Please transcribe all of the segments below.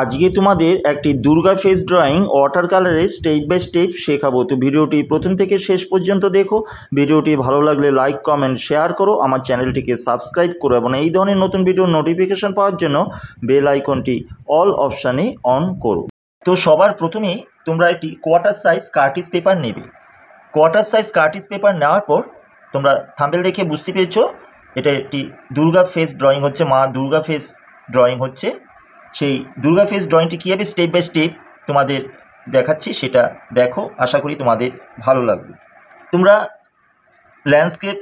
আজকে তোমাদের একটি দুর্গা ফেস ড্রয়িং ওয়াটার কালারে স্টেপ বাই স্টেপ শেখাবো তো ভিডিওটি প্রথম থেকে শেষ পর্যন্ত দেখো ভিডিওটি ভালো লাগলে লাইক কমেন্ট শেয়ার করো আমার চ্যানেলটিকে সাবস্ক্রাইব করো এবং এই ধরনের নতুন ভিডিওর নোটিফিকেশান পাওয়ার জন্য বেল আইকনটি অল অপশানে অন করো তো সবার প্রথমেই তোমরা একটি কোয়ার্টার সাইজ কার্টিস পেপার নেবে কোয়ার্টার সাইজ কার্টিস পেপার নেওয়ার পর তোমরা থাম্বেল দেখে বুঝতে পেরেছো এটা একটি দুর্গা ফেস ড্রয়িং হচ্ছে মা দুর্গা ফেস ড্রয়িং হচ্ছে সেই দুর্গা ফেস ড্রয়িংটি কীভাবে স্টেপ বাই স্টেপ তোমাদের দেখাচ্ছি সেটা দেখো আশা করি তোমাদের ভালো লাগবে তোমরা ল্যান্ডস্কেপ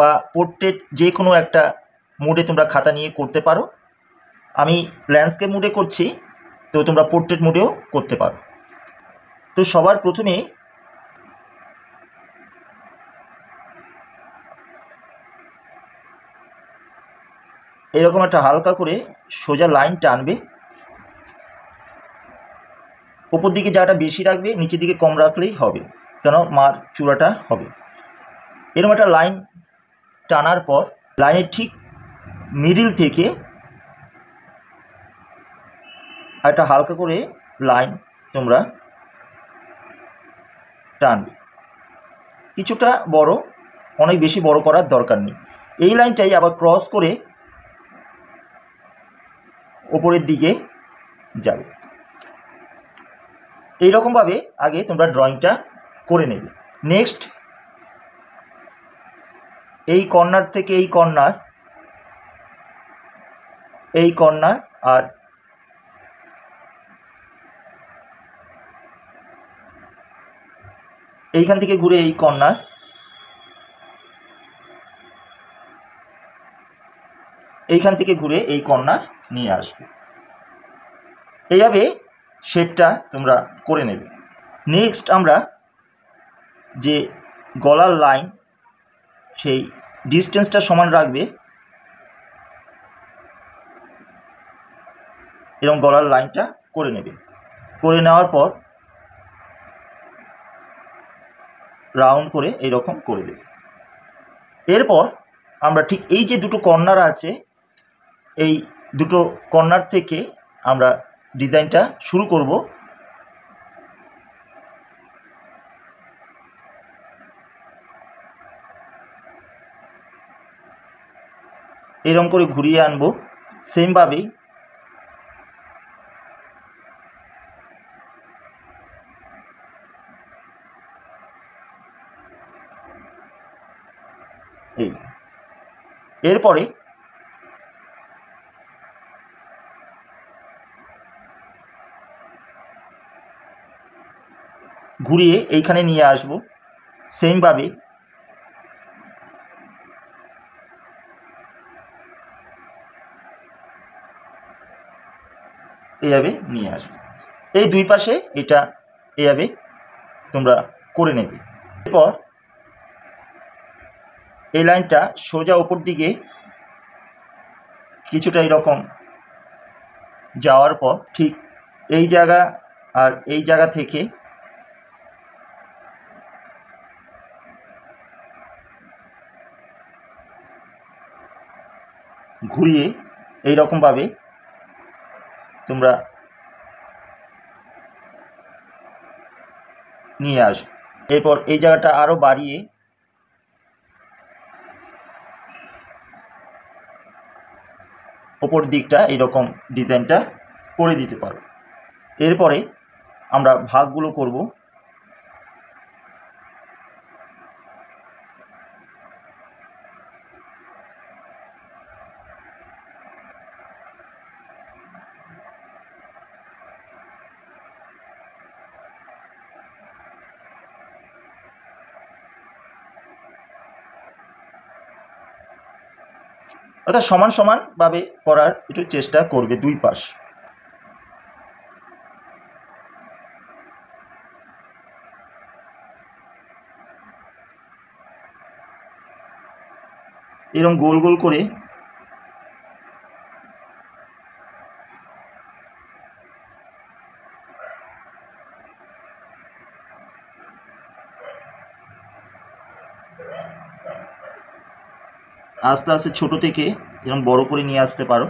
বা পোর্ট্রেট যে কোনো একটা মুডে তোমরা খাতা নিয়ে করতে পারো আমি ল্যান্ডস্কেপ মুডে করছি তো তোমরা পোর্ট্রেট মুডেও করতে পারো তো সবার প্রথমে এরকম একটা হালকা করে সোজা লাইন টানবে ওপর দিকে যাটা বেশি রাখবে নিচের দিকে কম রাখলেই হবে কেন মার চূড়াটা হবে এরকম একটা লাইন টানার পর লাইনের ঠিক মিডিল থেকে একটা হালকা করে লাইন তোমরা টানবে কিছুটা বড় অনেক বেশি বড় করার দরকার নেই এই লাইনটাই আবার ক্রস করে ওপরের দিকে যাবে এইরকমভাবে আগে তোমরা ড্রয়িংটা করে নেবে নেক্সট এই কর্নার থেকে এই কর্নার এই কর্নার আর এইখান থেকে ঘুরে এই কর্নার এইখান থেকে ঘুরে এই কর্নার নিয়ে আসবে এইভাবে শেপটা তোমরা করে নেবে নেক্সট আমরা যে গলার লাইন সেই ডিস্টেন্সটা সমান রাখবে এরকম গলার লাইনটা করে নেবে করে নেওয়ার পর রাউন্ড করে এরকম করে দেবে এরপর আমরা ঠিক এই যে দুটো কর্নার আছে এই দুটো কর্নার থেকে আমরা ডিজাইনটা শুরু করব এরম করে ঘুরিয়ে আনবো সেমভাবেই এরপরে ঘুরিয়ে এইখানে নিয়ে আসব সেমভাবে এভাবে নিয়ে আসব এই দুই পাশে এটা এভাবে তোমরা করে নেবে এরপর এই লাইনটা সোজা ওপর দিকে কিছুটা এরকম যাওয়ার পর ঠিক এই জায়গা আর এই জায়গা থেকে ঘুরিয়ে এই রকমভাবে তোমরা নিয়ে আস এরপর এই জায়গাটা আরও বাড়িয়ে ওপর দিকটা রকম ডিজাইনটা করে দিতে পারো এরপরে আমরা ভাগগুলো করব অর্থাৎ সমান সমানভাবে করার একটু চেষ্টা করবে দুই পাশ এরকম গোল গোল করে আস্তে আস্তে ছোট থেকে যেমন বড় করে নিয়ে আসতে পারো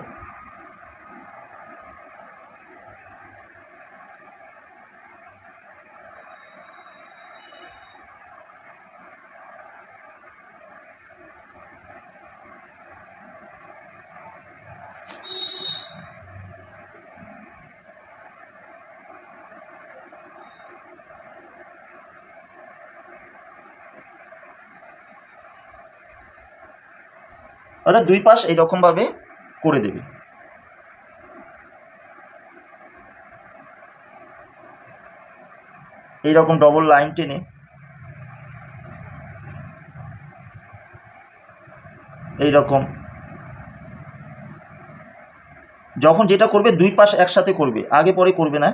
অর্থাৎ দুই পাশ এইরকমভাবে করে দেবে এইরকম ডবল লাইন টেনে এইরকম যখন যেটা করবে দুই পাশ একসাথে করবে আগে পরে করবে না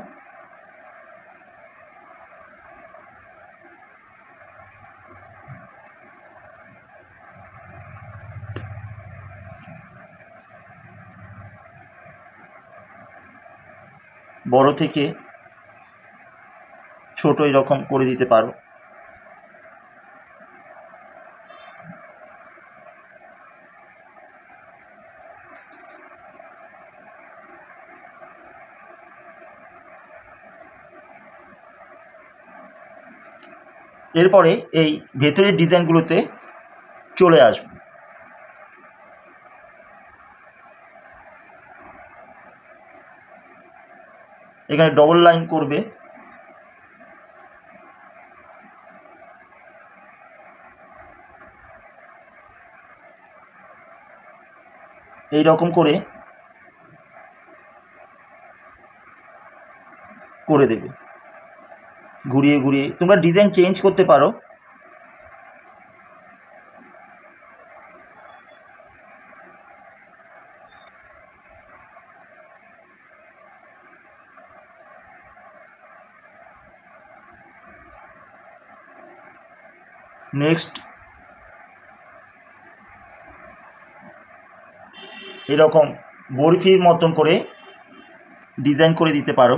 বড় থেকে ছোট এরকম করে দিতে পারো এরপরে এই ভেতরের ডিজাইনগুলোতে চলে আসব এখানে ডবল লাইন করবে এই রকম করে করে দেবে ঘুরিয়ে ঘুরিয়ে তোমরা ডিজাইন চেঞ্জ করতে পারো এরকম বরফির মতন করে ডিজাইন করে দিতে পারো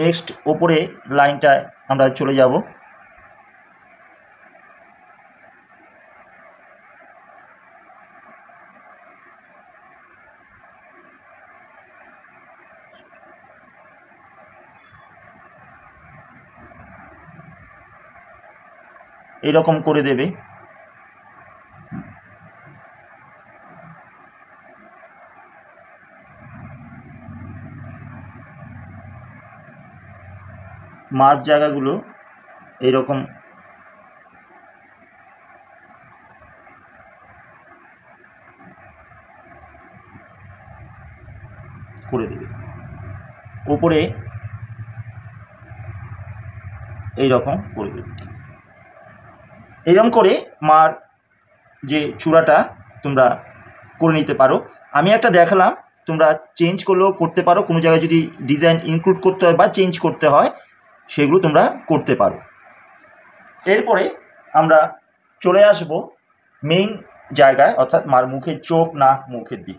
নেক্সট ওপরে লাইনটায় আমরা চলে যাব এরকম করে দেবে মাঝ জায়গাগুলো এইরকম করে দেবে উপরে এইরকম করে দেবে এইরকম করে মার যে চূড়াটা তোমরা করে নিতে পারো আমি একটা দেখালাম তোমরা চেঞ্জ করলেও করতে পারো কোনো জায়গায় যদি ডিজাইন ইনক্লুড করতে হয় বা চেঞ্জ করতে হয় সেগুলো তোমরা করতে পারো এরপরে আমরা চলে আসব মেইন জায়গায় অর্থাৎ মার মুখের চোখ না মুখের দিক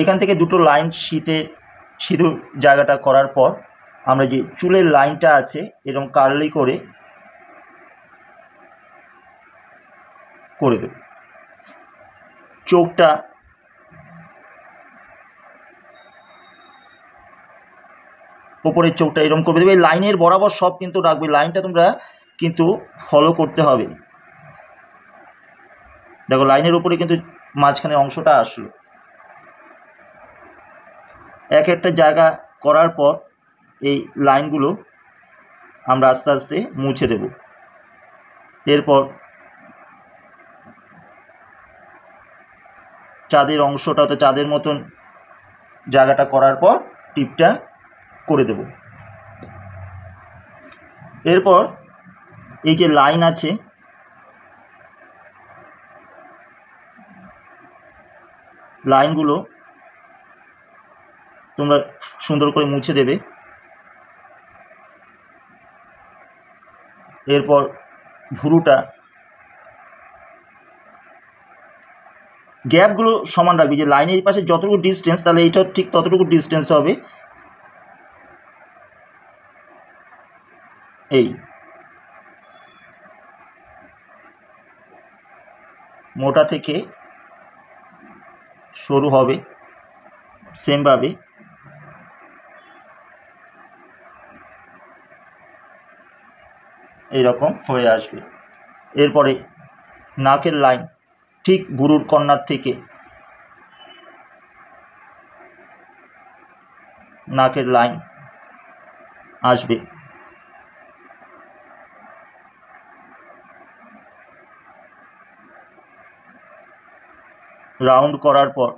এখান থেকে দুটো লাইন শীতে সিঁদুর জায়গাটা করার পর আমরা যে চুলের লাইনটা আছে এরকম কার্লি করে করে দেব চোখটা ওপরের চোখটা এরকম করবে দেবে লাইনের বরাবর সব কিন্তু রাখবে লাইনটা তোমরা কিন্তু ফলো করতে হবে দেখো লাইনের উপরে কিন্তু মাঝখানে অংশটা আসলো এক একটা জায়গা করার পর এই লাইনগুলো আমরা আস্তে আস্তে মুছে দেব এরপর চাঁদের অংশটা তো চাঁদের মতন জায়গাটা করার পর টিপটা করে দেব এরপর এই যে লাইন আছে লাইনগুলো তোমরা সুন্দর করে মুছে দেবে এরপর ভুরুটা গ্যাপগুলো সমান রাখবি যে লাইনের পাশে যতটুকু ডিস্টেন্স তাহলে এইটা ঠিক ততটুকু ডিস্টেন্স হবে এই মোটা থেকে সরু হবে সেমভাবে এরকম হয়ে আসবে এরপরে নাকের লাইন ঠিক বুরুর কন্যার থেকে নাকের লাইন আসবে রাউন্ড করার পর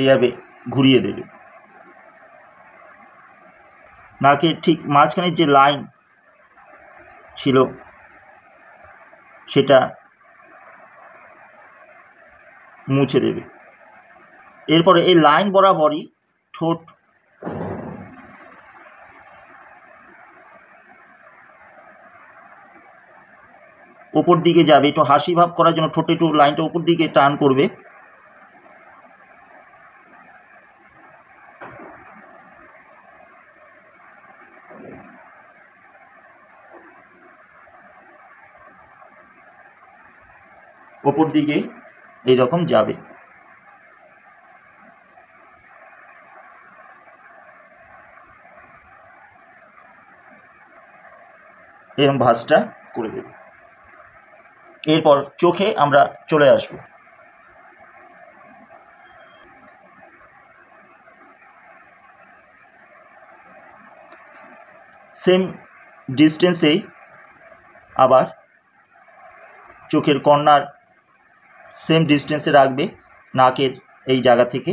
এইভাবে ঘুরিয়ে দেবে নাকি ঠিক মাঝখানে যে লাইন ছিল সেটা মুছে দেবে এরপরে এই লাইন বরাবরই ঠোঁট ওপর দিকে যাবে একটু হাসি ভাব করার জন্য ঠোঁটে একটু লাইনটা ওপর দিকে টান করবে ওপর দিকে এইরকম যাবে এরকম ভাঁজটা করে দেবে এরপর চোখে আমরা চলে আসব সেম ডিস্টেন্সেই আবার চোখের কর্নার সেম ডিস্টেন্সে রাখবে নাকের এই জায়গা থেকে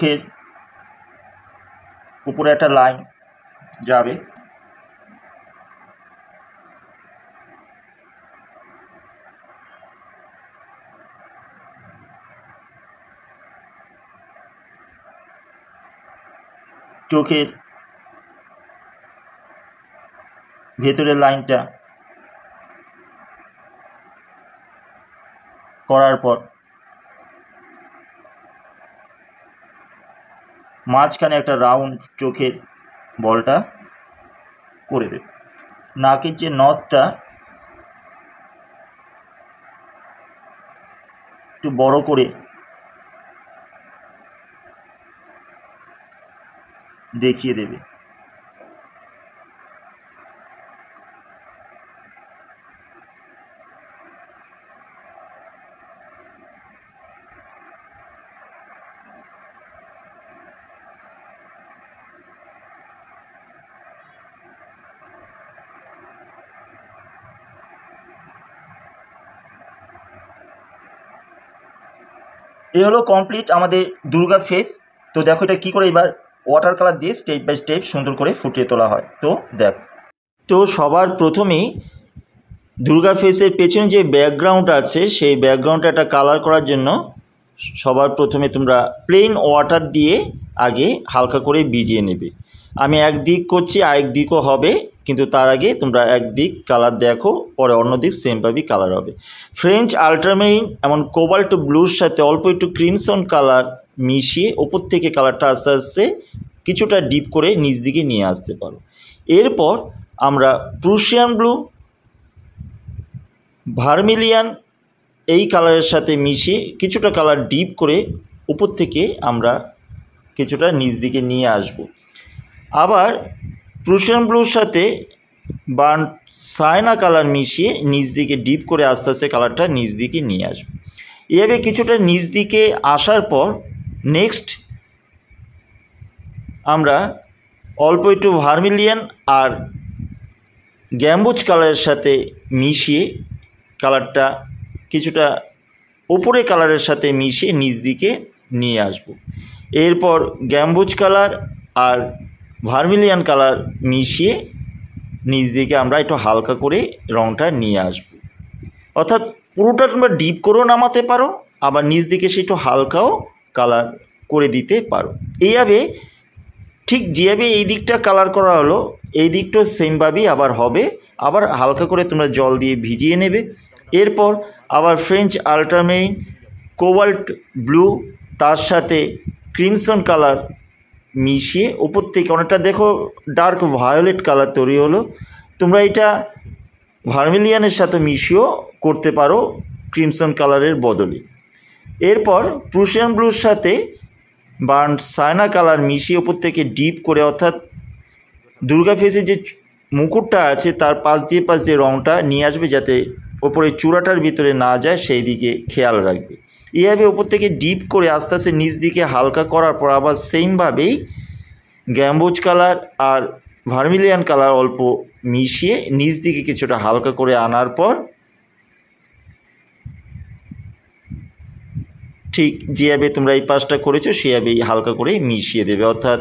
চোখের উপরে একটা লাইন যাবে চোখের ভেতরের লাইনটা করার পর মাঝখানে একটা রাউন্ড চোখের বলটা করে দেব নাকের যে নথটা একটু বড় করে দেখিয়ে দেবে এই হলো কমপ্লিট আমাদের দুর্গা ফেস তো দেখো এটা কী করে এবার ওয়াটার কালার দিয়ে স্টেপ বাই স্টেপ সুন্দর করে ফুটিয়ে তোলা হয় তো দেখ তো সবার প্রথমেই দুর্গা ফেসের পেছনে যে ব্যাকগ্রাউন্ড আছে সেই ব্যাকগ্রাউন্ডটা একটা কালার করার জন্য সবার প্রথমে তোমরা প্লেন ওয়াটার দিয়ে আগে হালকা করে ভিজিয়ে নেবে আমি এক দিক করছি আরেক দিকও হবে কিন্তু তার আগে তোমরা একদিক কালার দেখো পরে অন্য দিক সেমভাবেই কালার হবে ফ্রেঞ্চ আলট্রামেরিন এমন কোবাল্ট ব্লুর সাথে অল্প একটু ক্রিমসন কালার মিশিয়ে ওপর থেকে কালারটা আস্তে আস্তে কিছুটা ডিপ করে নিচ দিকে নিয়ে আসতে পারো এরপর আমরা প্রুশিয়ান ব্লু ভার্মিলিয়ান এই কালারের সাথে মিশিয়ে কিছুটা কালার ডিপ করে উপর থেকে আমরা কিছুটা নিচ দিকে নিয়ে আসব আবার প্রুশিয়ান ব্লুর সাথে বার্ন সায়না কালার মিশিয়ে নিজ দিকে ডিপ করে আস্তে আস্তে কালারটা নিজ দিকে নিয়ে আসবে এভাবে কিছুটা নিজ দিকে আসার পর নেক্সট আমরা অল্প একটু ভার্মিলিয়ান আর গ্যাম্বুজ কালারের সাথে মিশিয়ে কালারটা কিছুটা ওপরে কালারের সাথে মিশিয়ে নিজ দিকে নিয়ে আসব এরপর গ্যাম্বুজ কালার আর ভার্মিলিয়ান কালার মিশিয়ে নিচ দিকে আমরা একটু হালকা করে রঙটা নিয়ে আসব অর্থাৎ পুরোটা তোমরা ডিপ করেও নামাতে পারো আবার নিচ দিকে সে একটু হালকাও কালার করে দিতে পারো এইভাবে ঠিক যেভাবে এই দিকটা কালার করা হলো এই দিকটাও সেমভাবেই আবার হবে আবার হালকা করে তোমরা জল দিয়ে ভিজিয়ে নেবে এরপর আবার ফ্রেঞ্চ আল্ট্রামেইন কোবাল্ট ব্লু তার সাথে ক্রিমসন কালার মিশিয়ে ওপর থেকে অনেকটা দেখো ডার্ক ভায়োলেট কালার তৈরি হলো তোমরা এটা ভার্মিলিয়ানের সাথে মিশিয়েও করতে পারো ক্রিমসন কালারের বদলে এরপর প্রুশিয়ান ব্লুর সাথে বার্ন সায়না কালার মিশিয়ে ওপর থেকে ডিপ করে অর্থাৎ দুর্গা ফেসে যে মুকুটটা আছে তার পাশ দিয়ে পাশ দিয়ে রঙটা নিয়ে আসবে যাতে ওপরে চূড়াটার ভিতরে না যায় সেই দিকে খেয়াল রাখবে এভাবে ওপর থেকে ডিপ করে আস্তে আস্তে নিচ দিকে হালকা করার পর আবার সেমভাবেই গ্যাম্বোজ কালার আর ভার্মিলিয়ান কালার অল্প মিশিয়ে নিচ দিকে কিছুটা হালকা করে আনার পর ঠিক যেভাবে তোমরা এই পাশটা করেছো সেভাবেই হালকা করে মিশিয়ে দেবে অর্থাৎ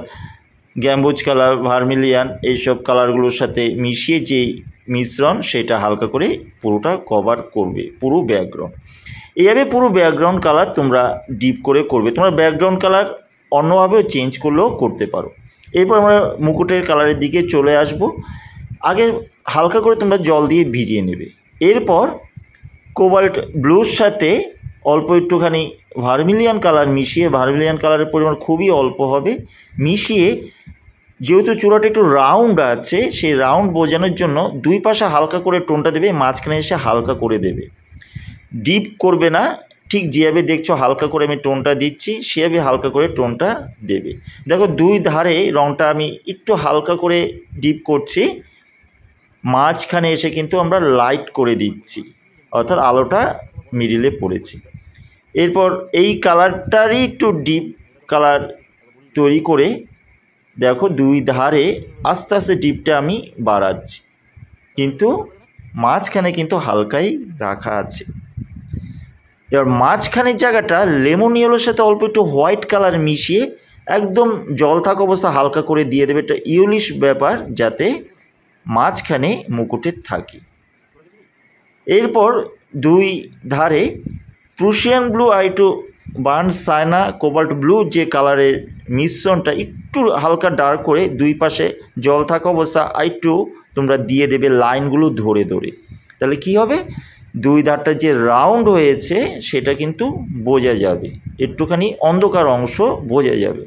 গ্যাম্বোজ কালার ভার্মিলিয়ান এইসব কালারগুলোর সাথে মিশিয়ে যেই মিশ্রণ সেটা হালকা করে পুরোটা কভার করবে পুরো ব্যাকগ্রাউন্ড এভাবে পুরো ব্যাকগ্রাউন্ড কালার তোমরা ডিপ করে করবে তোমরা ব্যাকগ্রাউন্ড কালার অন্যভাবেও চেঞ্জ করলেও করতে পারো এরপর আমরা মুকুটের কালারের দিকে চলে আসব আগে হালকা করে তোমরা জল দিয়ে ভিজিয়ে নেবে এরপর কোবাল্ট ব্লুর সাথে অল্প একটুখানি ভার্মিলিয়ান কালার মিশিয়ে ভার্মিলিয়ান কালারের পরিমাণ খুবই অল্প হবে মিশিয়ে যেহেতু চূড়াটা একটু রাউন্ড আছে সেই রাউন্ড বোঝানোর জন্য দুই পাশে হালকা করে টোনটা দেবে মাঝখানে এসে হালকা করে দেবে ডিপ করবে না ঠিক যেভাবে দেখছো হালকা করে আমি টোনটা দিচ্ছি সেভাবে হালকা করে টোনটা দেবে দেখো দুই ধারে রঙটা আমি একটু হালকা করে ডিপ করছি মাঝখানে এসে কিন্তু আমরা লাইট করে দিচ্ছি অর্থাৎ আলোটা মিডিলে পড়েছে এরপর এই কালারটারই একটু ডিপ কালার তৈরি করে দেখো দুই ধারে আস্তে আস্তে ডিপটা আমি বাড়াচ্ছি কিন্তু মাঝখানে কিন্তু হালকাই রাখা আছে এবার মাঝখানের জায়গাটা লেমন ইয়েলোর সাথে অল্প একটু হোয়াইট কালার মিশিয়ে একদম জল থাকা অবস্থা হালকা করে দিয়ে দেবে একটা ইউলিশ ব্যাপার যাতে মাঝখানে মুকুটের থাকে এরপর দুই ধারে প্রুশিয়ান ব্লু আর বার্ন সায়না কোবাল্ট ব্লু যে কালারের মিশ্রণটা একটু হালকা ডার্ক করে দুই পাশে জল থাকা অবস্থা আর একটু তোমরা দিয়ে দেবে লাইনগুলো ধরে ধরে তাহলে কি হবে দুই ধারটা যে রাউন্ড হয়েছে সেটা কিন্তু বোঝা যাবে একটুখানি অন্ধকার অংশ বোঝা যাবে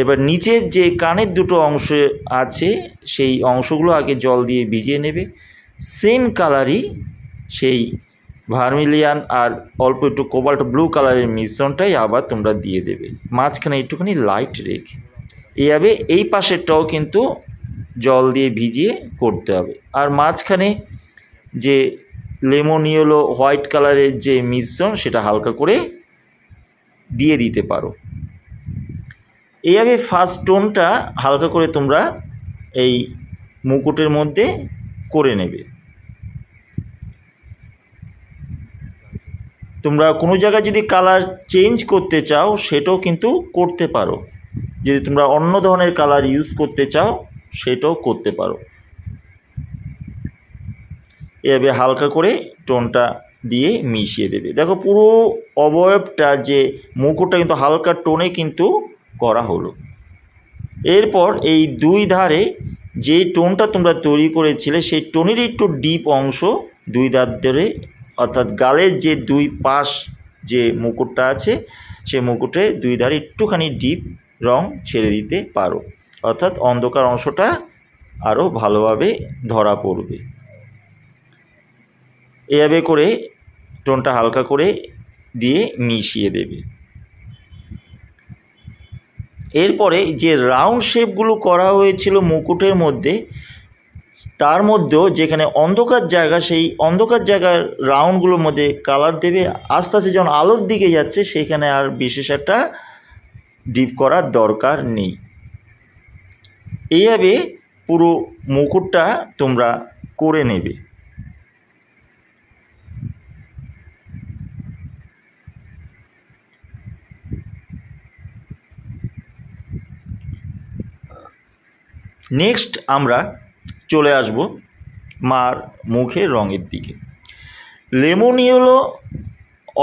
এবার নিচের যে কানের দুটো অংশ আছে সেই অংশগুলো আগে জল দিয়ে ভিজিয়ে নেবে সেম কালারই সেই ভার্মিলিয়ান আর অল্প একটু কোবাল্ট ব্লু কালারের মিশ্রণটাই আবার তোমরা দিয়ে দেবে মাঝখানে একটুখানি লাইট রেখে এইভাবে এই পাশেরটাও কিন্তু জল দিয়ে ভিজিয়ে করতে হবে আর মাঝখানে যে লেমন হোয়াইট কালারের যে মিশ্রণ সেটা হালকা করে দিয়ে দিতে পারো এইভাবে ফার্স্ট টোনটা হালকা করে তোমরা এই মুকুটের মধ্যে করে নেবে তোমরা কোনো জায়গায় যদি কালার চেঞ্জ করতে চাও সেটাও কিন্তু করতে পারো যদি তোমরা অন্য ধরনের কালার ইউজ করতে চাও সেটাও করতে পারো এভাবে হালকা করে টোনটা দিয়ে মিশিয়ে দেবে দেখো পুরো অবয়বটা যে মুকুটটা কিন্তু হালকা টোনে কিন্তু করা হলো এরপর এই দুই ধারে যে টোনটা তোমরা তৈরি করেছিলে সেই টোনের একটু ডিপ অংশ দুই দাঁত ধরে অর্থাৎ গালের যে দুই পাশ যে মুকুটটা আছে সেই মুকুটে দুই ধারে একটুখানি ডিপ রং ছেড়ে দিতে পারো অর্থাৎ অন্ধকার অংশটা আরও ভালোভাবে ধরা পড়বে এভাবে করে টোনটা হালকা করে দিয়ে মিশিয়ে দেবে এরপরে যে রাউন্ড শেপগুলো করা হয়েছিল মুকুটের মধ্যে তার মধ্যেও যেখানে অন্ধকার জায়গা সেই অন্ধকার জায়গার রাউন্ডগুলোর মধ্যে কালার দেবে আস্তে আস্তে যখন আলোর দিকে যাচ্ছে সেখানে আর বিশেষ একটা ডিপ করার দরকার নেই এইভাবে পুরো মুকুটটা তোমরা করে নেবে নেক্সট আমরা চলে আসব মার মুখের রঙের দিকে লেমন ইয়েলো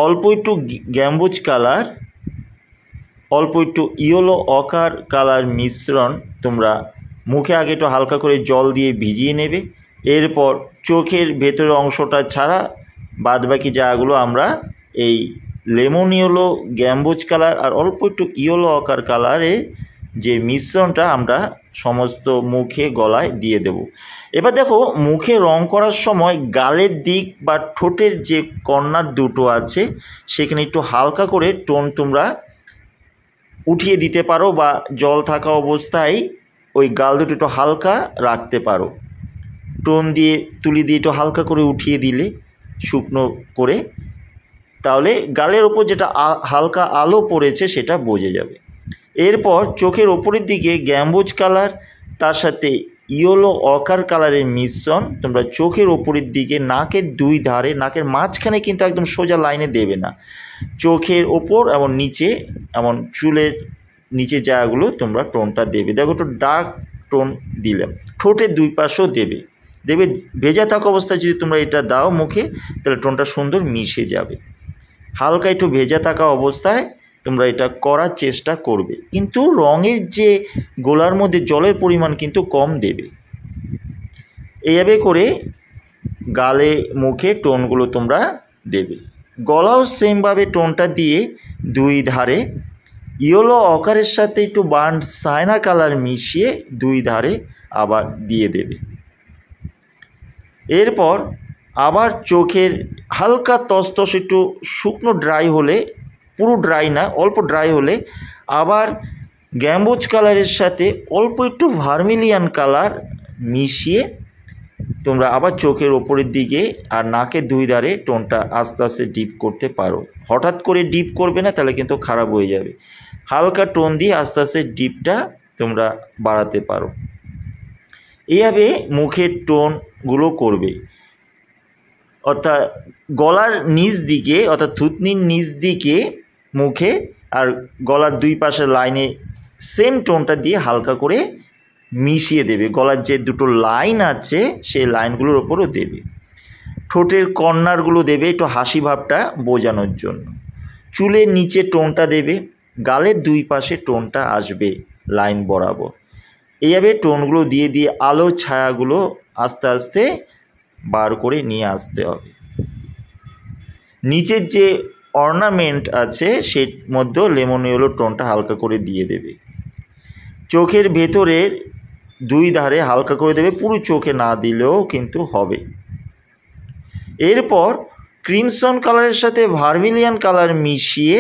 অল্প একটু গ্যাম্বুজ কালার অল্প একটু ইয়েলো অকার কালার মিশ্রণ তোমরা মুখে আগে একটু হালকা করে জল দিয়ে ভিজিয়ে নেবে এরপর চোখের ভেতরের অংশটা ছাড়া বাদবাকি জায়গাগুলো আমরা এই লেমন ইয়েলো গ্যাম্বুজ কালার আর অল্প একটু ইয়েলো অকার কালারে যে মিশ্রণটা আমরা সমস্ত মুখে গলায় দিয়ে দেব এবার দেখো মুখে রং করার সময় গালের দিক বা ঠোঁটের যে কর্নার দুটো আছে সেখানে একটু হালকা করে টোন তোমরা উঠিয়ে দিতে পারো বা জল থাকা অবস্থায় ওই গাল দুটো একটু হালকা রাখতে পারো টোন দিয়ে তুলি দিয়ে একটু হালকা করে উঠিয়ে দিলে শুকনো করে তাহলে গালের ওপর যেটা হালকা আলো পড়েছে সেটা বোঝে যাবে এরপর চোখের ওপরের দিকে গ্যাম্বুজ কালার তার সাথে ইয়েলো অকার কালারের মিশ্রণ তোমরা চোখের ওপরের দিকে নাকের দুই ধারে নাকের মাঝখানে কিন্তু একদম সোজা লাইনে দেবে না চোখের ওপর এবং নিচে এমন চুলের নিচে জায়গাগুলো তোমরা টোনটা দেবে দেখো একটু ডার্ক টোন দিলাম ঠোঁটের দুই পাশেও দেবে দেবে ভেজা থাকা অবস্থায় যদি তোমরা এটা দাও মুখে তাহলে টোনটা সুন্দর মিশে যাবে হালকা একটু ভেজা থাকা অবস্থায় তোমরা এটা করার চেষ্টা করবে কিন্তু রঙের যে গোলার মধ্যে জলের পরিমাণ কিন্তু কম দেবে এইভাবে করে গালে মুখে টোনগুলো তোমরা দেবে গলাও সেমভাবে টোনটা দিয়ে দুই ধারে ইয়েলো অকারের সাথে একটু বার্ন সায়না কালার মিশিয়ে দুই ধারে আবার দিয়ে দেবে এরপর আবার চোখের হালকা তস্তস একটু শুকনো ড্রাই হলে পুরো ড্রাই না অল্প ড্রাই হলে আবার গ্যাম্বোজ কালারের সাথে অল্প একটু ভার্মিলিয়ান কালার মিশিয়ে তোমরা আবার চোখের ওপরের দিকে আর নাকের দুই ধারে টোনটা আস্তে আস্তে ডিপ করতে পারো হঠাৎ করে ডিপ করবে না তাহলে কিন্তু খারাপ হয়ে যাবে হালকা টোন দিয়ে আস্তে আস্তে ডিপটা তোমরা বাড়াতে পারো এইভাবে মুখের টোনগুলো করবে অর্থাৎ গলার নিচ দিকে অর্থাৎ থুতনির নিচ দিকে মুখে আর গলার দুই পাশে লাইনে সেম টোনটা দিয়ে হালকা করে মিশিয়ে দেবে গলার যে দুটো লাইন আছে সেই লাইনগুলোর ওপরও দেবে ঠোঁটের কর্নারগুলো দেবে একটু হাসি ভাবটা বোঝানোর জন্য চুলের নিচে টোনটা দেবে গালের দুই পাশে টোনটা আসবে লাইন বরাবর এইভাবে টোনগুলো দিয়ে দিয়ে আলো ছায়াগুলো আস্তে আস্তে বার করে নিয়ে আসতে হবে নিচের যে অর্নামেন্ট আছে সে মধ্যেও লেমন ইয়েলো টোনটা হালকা করে দিয়ে দেবে চোখের ভেতরে দুই ধারে হালকা করে দেবে পুরো চোখে না দিলেও কিন্তু হবে এরপর ক্রিমসন কালারের সাথে ভার্মিলিয়ান কালার মিশিয়ে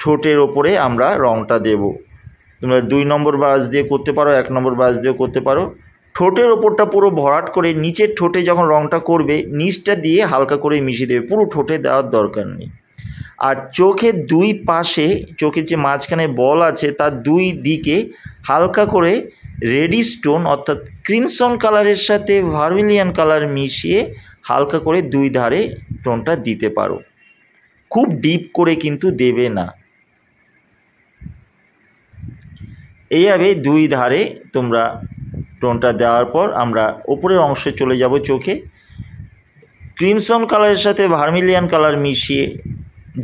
ঠোঁটের ওপরে আমরা রঙটা দেব তোমরা দুই নম্বর ব্রাশ দিয়ে করতে পারো এক নম্বর ব্রাশ দিয়েও করতে পারো ঠোঁটের ওপরটা পুরো ভরাট করে নিচের ঠোঁটে যখন রঙটা করবে নিচটা দিয়ে হালকা করে মিশিয়ে দেবে পুরো ঠোঁটে দেওয়ার দরকার নেই আর চোখের দুই পাশে চোখের যে মাঝখানে বল আছে তার দুই দিকে হালকা করে রেডি স্টোন অর্থাৎ ক্রিমসন কালারের সাথে ভার্মিলিয়ান কালার মিশিয়ে হালকা করে দুই ধারে টোনটা দিতে পারো খুব ডিপ করে কিন্তু দেবে না এইভাবে দুই ধারে তোমরা টোনটা দেওয়ার পর আমরা ওপরের অংশে চলে যাব চোখে ক্রিমসন কালারের সাথে ভার্মিলিয়ান কালার মিশিয়ে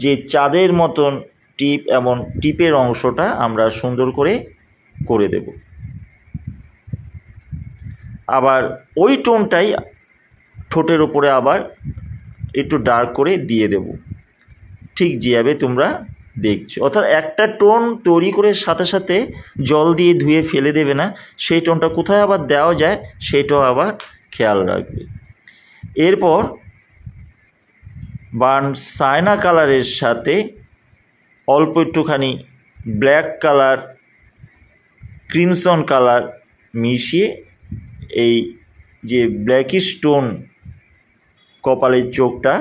যে চাঁদের মতন টিপ এমন টিপের অংশটা আমরা সুন্দর করে করে দেব আবার ওই টোনটাই ঠোঁটের ওপরে আবার একটু ডার্ক করে দিয়ে দেব ঠিক যেভাবে তোমরা দেখছো অর্থাৎ একটা টোন তৈরি করে সাথে সাথে জল দিয়ে ধুয়ে ফেলে দেবে না সেই টোনটা কোথায় আবার দেওয়া যায় সেটাও আবার খেয়াল রাখবে এরপর বার্ন সায়না কালারের সাথে অল্প একটুখানি ব্ল্যাক কালার ক্রিমসন কালার মিশিয়ে এই যে ব্ল্যাক স্টোন কপালের চোখটা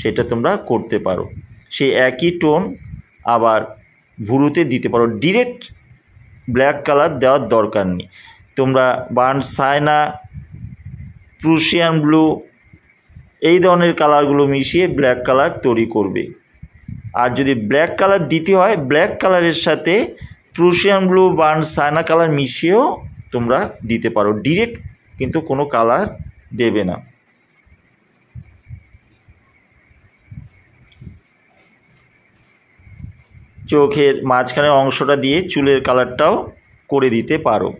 সেটা তোমরা করতে পারো সেই একই টোন আবার ভুরুতে দিতে পারো ডিরেক্ট ব্ল্যাক কালার দেওয়ার দরকার নেই তোমরা বার্ন সায়না প্রুশিয়ান ব্লু এই ধরনের কালারগুলো মিশিয়ে ব্ল্যাক কালার তৈরি করবে আর যদি ব্ল্যাক কালার দিতে হয় ব্ল্যাক কালারের সাথে Prussian blue burnt sienna colour মিশিয়েও তোমরা দিতে পারো ডিরেক্ট কিন্তু কোনো কালার দেবে না চোখের মাঝখানের অংশটা দিয়ে চুলের কালারটাও করে দিতে পারো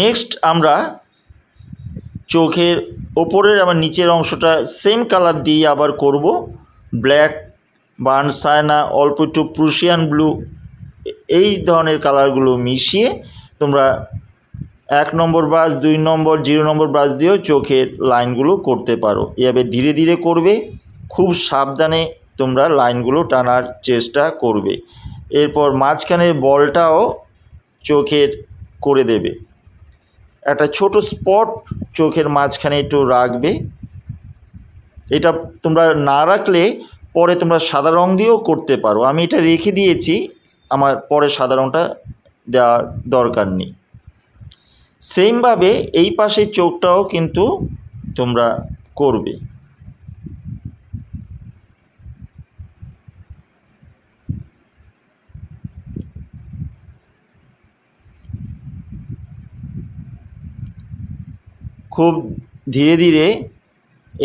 নেক্সট আমরা চোখের ওপরের আবার নিচের অংশটা সেম কালার দিয়ে আবার করব ব্ল্যাক বার্ন সায়না অল্প একটু প্রুশিয়ান ব্লু এই ধরনের কালারগুলো মিশিয়ে তোমরা এক নম্বর ব্রাশ দুই নম্বর জিরো নম্বর ব্রাশ দিয়েও চোখের লাইনগুলো করতে পারো এভাবে ধীরে ধীরে করবে খুব সাবধানে তোমরা লাইনগুলো টানার চেষ্টা করবে এরপর মাঝখানে বলটাও চোখের করে দেবে একটা ছোট স্পট চোখের মাঝখানে একটু রাখবে এটা তোমরা না রাখলে পরে তোমরা সাদা রং দিয়েও করতে পারো আমি এটা রেখে দিয়েছি আমার পরে সাদা রংটা দেওয়ার দরকার নেই সেমভাবে এই পাশে চোখটাও কিন্তু তোমরা করবে খুব ধীরে ধীরে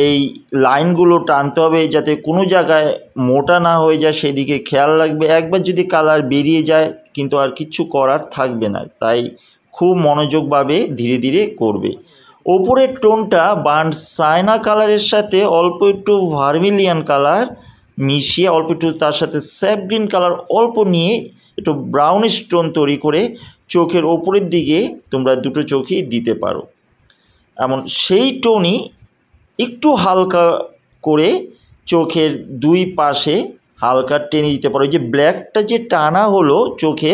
এই লাইনগুলো টানতে হবে যাতে কোনো জায়গায় মোটা না হয়ে যায় সেদিকে খেয়াল রাখবে একবার যদি কালার বেরিয়ে যায় কিন্তু আর কিছু করার থাকবে না তাই খুব মনোযোগভাবে ধীরে ধীরে করবে ওপরের টোনটা বান্ড সায়না কালারের সাথে অল্প একটু ভার্মিলিয়ান কালার মিশিয়ে অল্প একটু তার সাথে স্যাপ গ্রিন কালার অল্প নিয়ে একটু ব্রাউনিশ টোন তৈরি করে চোখের ওপরের দিকে তোমরা দুটো চোখই দিতে পারো এমন সেই টোনই একটু হালকা করে চোখের দুই পাশে হালকা টেনে দিতে পারো যে ব্ল্যাকটা যে টানা হলো চোখে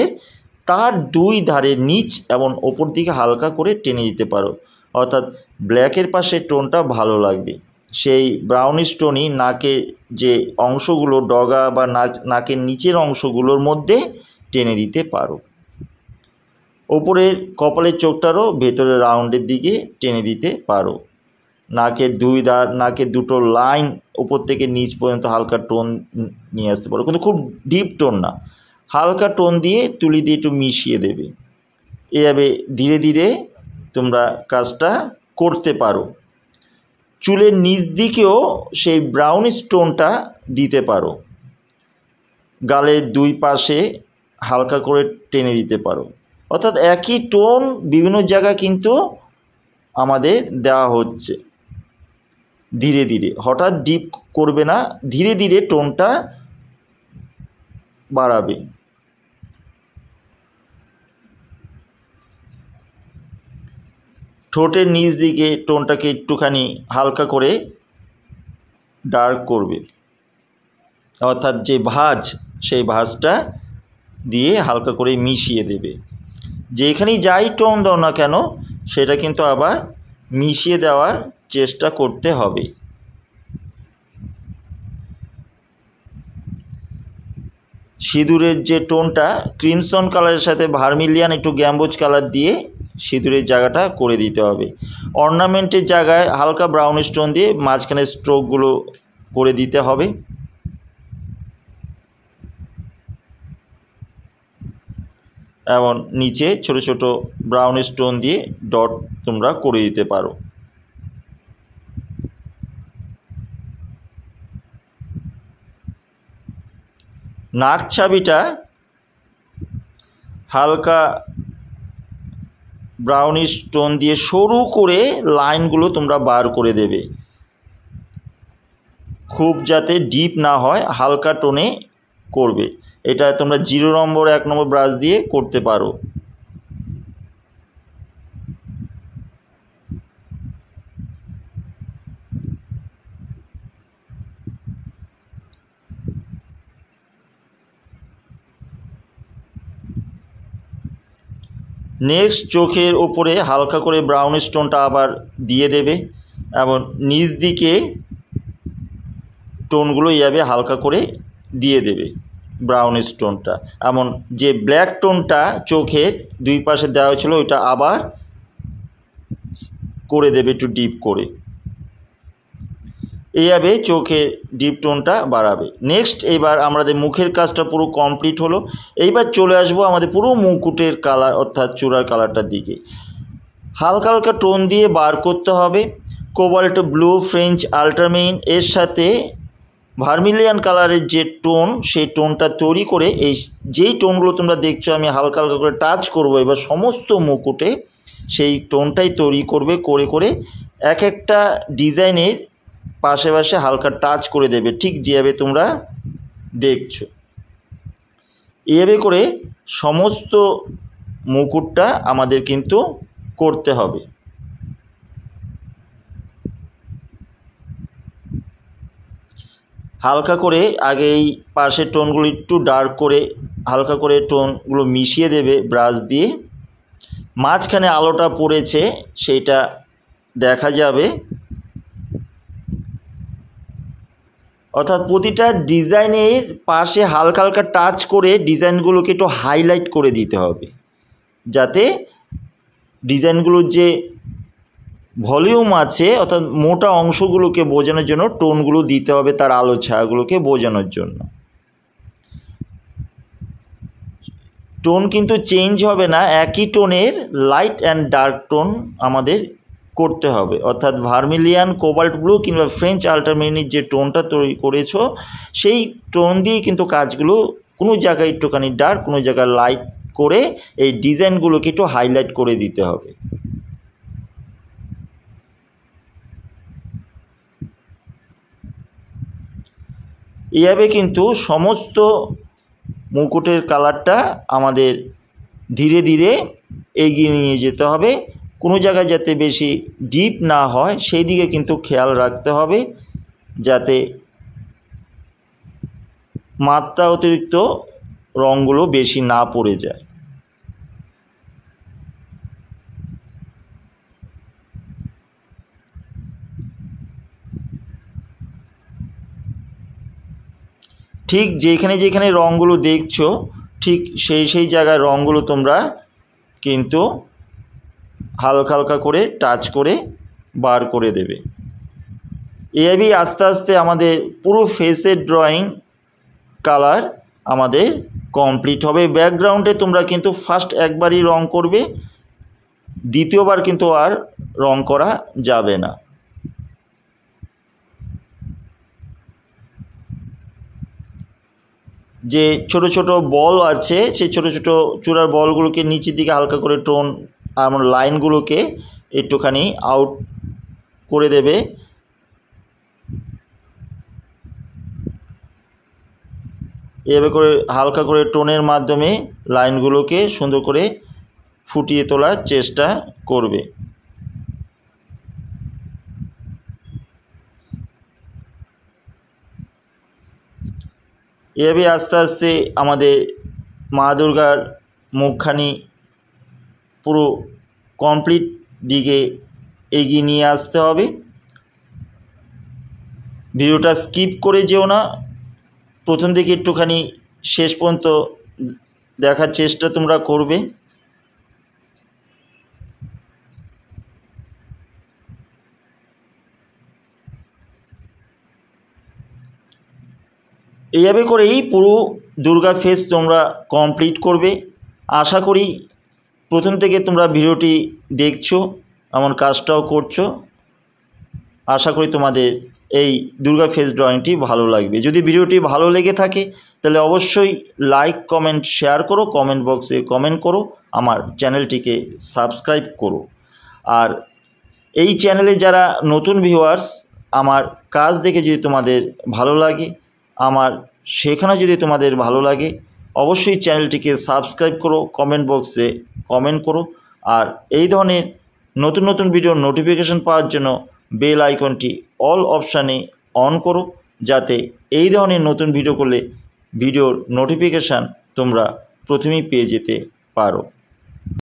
তার দুই ধারে নিচ এবং ওপর দিকে হালকা করে টেনে দিতে পারো অর্থাৎ ব্ল্যাকের পাশে টোনটা ভালো লাগবে সেই ব্রাউনিশ টোনই নাকের যে অংশগুলো ডগা বা নাকের নিচের অংশগুলোর মধ্যে টেনে দিতে পারো ওপরের কপালের চোখটারও ভেতরের রাউন্ডের দিকে টেনে দিতে পারো নাকের দুই দা নাকে দুটো লাইন উপর থেকে নিচ পর্যন্ত হালকা টোন নিয়ে আসতে পারো কিন্তু খুব ডিপ টোন না হালকা টোন দিয়ে তুলি দিয়ে একটু মিশিয়ে দেবে এভাবে ধীরে ধীরে তোমরা কাজটা করতে পারো চুলের নিচ দিকেও সেই ব্রাউন স্টোনটা দিতে পারো গালের দুই পাশে হালকা করে টেনে দিতে পারো অর্থাৎ একই টোন বিভিন্ন জায়গা কিন্তু আমাদের দেওয়া হচ্ছে ধীরে ধীরে হঠাৎ ডিপ করবে না ধীরে ধীরে টোনটা বাড়াবে ঠোঁটের নিচ দিকে টোনটাকে একটুখানি হালকা করে ডার্ক করবে অর্থাৎ যে ভাজ সেই ভাজটা দিয়ে হালকা করে মিশিয়ে দেবে যেখানেই যাই টোন দাও না কেন সেটা কিন্তু আবার মিশিয়ে দেওয়ার চেষ্টা করতে হবে সিঁদুরের যে টোনটা ক্রিমসন কালারের সাথে ভার্মিলিয়ান একটু গ্যাম্বোজ কালার দিয়ে সিঁদুরের জায়গাটা করে দিতে হবে অর্নামেন্টের জায়গায় হালকা ব্রাউন স্টোন দিয়ে মাঝখানে স্ট্রোকগুলো করে দিতে হবে এবং নিচে ছোট ছোট ব্রাউন স্টোন দিয়ে ডট তোমরা করে দিতে পারো নাক চাবিটা হালকা ব্রাউনিশ টোন দিয়ে সরু করে লাইনগুলো তোমরা বার করে দেবে খুব যাতে ডিপ না হয় হালকা টোনে করবে এটা তোমরা জিরো নম্বর এক নম্বর ব্রাশ দিয়ে করতে পারো নেক্সট চোখের ওপরে হালকা করে ব্রাউন স্টোনটা আবার দিয়ে দেবে এবং নিচ দিকে টোনগুলো যাবে হালকা করে দিয়ে দেবে ব্রাউন স্টোনটা এমন যে ব্ল্যাক টোনটা চোখের দুই পাশে দেওয়া হয়েছিলো ওইটা আবার করে দেবে একটু ডিপ করে এইভাবে চোখে ডিপ টোনটা বাড়াবে নেক্সট এবার আমাদের মুখের কাজটা পুরো কমপ্লিট হলো এইবার চলে আসবো আমাদের পুরো মুকুটের কালার অর্থাৎ চূড়ার কালারটার দিকে হালকা হালকা টোন দিয়ে বার করতে হবে কোবাল্ট ব্লু ফ্রেঞ্চ আল্ট্রামেইন এর সাথে ভার্মিলিয়ান কালারের যে টোন সেই টোনটা তৈরি করে এই যেই টোনগুলো তোমরা দেখছো আমি হালকা হালকা করে টাচ করব এবার সমস্ত মুকুটে সেই টোনটাই তৈরি করবে করে করে এক একটা ডিজাইনের পাশে পাশে হালকা টাচ করে দেবে ঠিক যেভাবে তোমরা দেখছো এভাবে করে সমস্ত মুকুটটা আমাদের কিন্তু করতে হবে হালকা করে আগে এই পাশের টোনগুলো একটু ডার্ক করে হালকা করে টোনগুলো মিশিয়ে দেবে ব্রাশ দিয়ে মাঝখানে আলোটা পড়েছে সেইটা দেখা যাবে অর্থাৎ প্রতিটা ডিজাইনের পাশে হালকা হালকা টাচ করে ডিজাইনগুলোকে একটু হাইলাইট করে দিতে হবে যাতে ডিজাইনগুলোর যে ভলিউম আছে অর্থাৎ মোটা অংশগুলোকে বোঝানোর জন্য টোনগুলো দিতে হবে তার আলো ছায়াগুলোকে বোঝানোর জন্য টোন কিন্তু চেঞ্জ হবে না একই টোনের লাইট অ্যান্ড ডার্ক টোন আমাদের করতে হবে অর্থাৎ ভার্মিলিয়ান কোবাল্ট ব্লু কিংবা ফ্রেঞ্চ আলট্রামেনির যে টোনটা তৈরি করেছ সেই টোন দিয়ে কিন্তু কাজগুলো কোনো জায়গায় একটুখানি ডার্ক কোনো জায়গায় লাইট করে এই ডিজাইনগুলোকে একটু হাইলাইট করে দিতে হবে এভাবে কিন্তু সমস্ত মুকুটের কালারটা আমাদের ধীরে ধীরে এগিয়ে নিয়ে যেতে হবে কোনো জায়গায় যাতে বেশি ডিপ না হয় সেই দিকে কিন্তু খেয়াল রাখতে হবে যাতে মাত্রা অতিরিক্ত রঙগুলো বেশি না পড়ে যায় ঠিক যেখানে যেখানে রঙগুলো দেখছো ঠিক সেই সেই জায়গায় রঙগুলো তোমরা কিন্তু হালকা হালকা করে টাচ করে বার করে দেবে এভাবেই আস্তে আস্তে আমাদের পুরো ফেসের ড্রয়িং কালার আমাদের কমপ্লিট হবে ব্যাকগ্রাউন্ডে তোমরা কিন্তু ফার্স্ট একবারই রং করবে দ্বিতীয়বার কিন্তু আর রং করা যাবে না যে ছোট ছোট বল আছে সেই ছোট ছোট চূড়ার বলগুলোকে নিচের দিকে হালকা করে টোন আমার মানে লাইনগুলোকে একটুখানি আউট করে দেবে এভাবে করে হালকা করে টোনের মাধ্যমে লাইনগুলোকে সুন্দর করে ফুটিয়ে তোলার চেষ্টা করবে এভাবে আস্তে আস্তে আমাদের মা দুর্গার মুখখানি পুরো কমপ্লিট দিকে এগিয়ে নিয়ে আসতে হবে ভিডিওটা স্কিপ করে যেও না প্রথম দিকে একটুখানি শেষ পর্যন্ত দেখার চেষ্টা তোমরা করবে এইভাবে করেই পুরো দুর্গা ফেস তোমরা কমপ্লিট করবে আশা করি প্রথম থেকে তোমরা ভিডিওটি দেখছো এমন কাজটাও করছো আশা করি তোমাদের এই দুর্গা ফেস ড্রয়িংটি ভালো লাগবে যদি ভিডিওটি ভালো লেগে থাকে তাহলে অবশ্যই লাইক কমেন্ট শেয়ার করো কমেন্ট বক্সে কমেন্ট করো আমার চ্যানেলটিকে সাবস্ক্রাইব করো আর এই চ্যানেলে যারা নতুন ভিউয়ার্স আমার কাজ দেখে যদি তোমাদের ভালো লাগে আমার সেখানে যদি তোমাদের ভালো লাগে অবশ্যই চ্যানেলটিকে সাবস্ক্রাইব করো কমেন্ট বক্সে কমেন্ট করো আর এই ধরনের নতুন নতুন ভিডিওর নোটিফিকেশন পাওয়ার জন্য বেল আইকনটি অল অপশানে অন করো যাতে এই ধরনের নতুন ভিডিও করলে ভিডিওর নোটিফিকেশান তোমরা প্রথমেই পেয়ে যেতে পারো